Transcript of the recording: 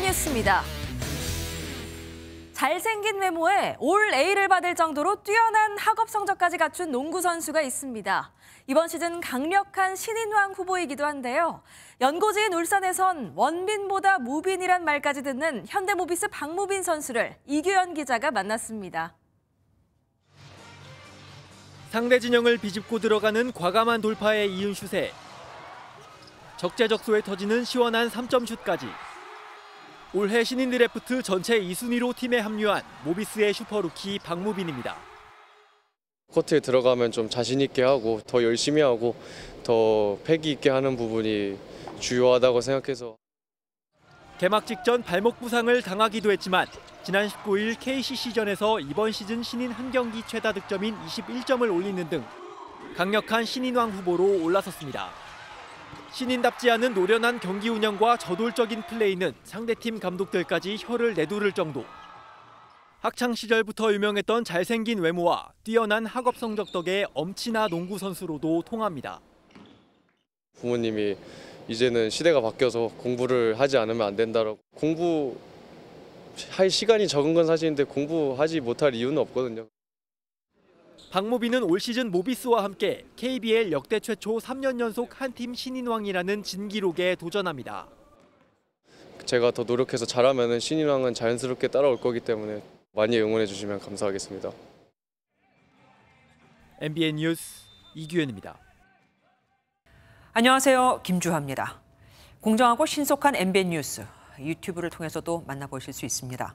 칭했습니다. 잘생긴 외모에 올 A를 받을 정도로 뛰어난 학업 성적까지 갖춘 농구 선수가 있습니다. 이번 시즌 강력한 신인왕 후보이기도 한데요. 연고지인 울산에선 원빈보다 무빈이란 말까지 듣는 현대모비스 박무빈 선수를 이규현 기자가 만났습니다. 상대 진영을 비집고 들어가는 과감한 돌파의 이은 슛에 적재적소에 터지는 시원한 3점 슛까지 올해 신인 드래프트 전체 2순위로 팀에 합류한 모비스의 슈퍼루키 박무빈입니다. 코트에 들어가면 좀 자신 있게 하고 더 열심히 하고 더 패기 있게 하는 부분이 주요하다고 생각해서 개막 직전 발목 부상을 당하기도 했지만 지난 19일 KCC전에서 이번 시즌 신인 한 경기 최다 득점인 21점을 올리는 등 강력한 신인왕 후보로 올라섰습니다. 신인답지 않은 노련한 경기 운영과 저돌적인 플레이는 상대팀 감독들까지 혀를 내두를 정도. 학창 시절부터 유명했던 잘생긴 외모와 뛰어난 학업 성적 덕에 엄친아 농구 선수로도 통합니다. 부모님이 이제는 시대가 바뀌어서 공부를 하지 않으면 안 된다라고 공부 할 시간이 적은 건 사실인데 공부하지 못할 이유는 없거든요. 박모비는 올 시즌 모비스와 함께 KBL 역대 최초 3년 연속 한 팀 신인왕이라는 진기록에 도전합니다. 제가 더 노력해서 잘하면 신인왕은 자연스럽게 따라올 거기 때문에 많이 응원해 주시면 감사하겠습니다. MBN 뉴스 이규현입니다. 안녕하세요. 김주하입니다. 공정하고 신속한 MBN 뉴스 유튜브를 통해서도 만나보실 수 있습니다.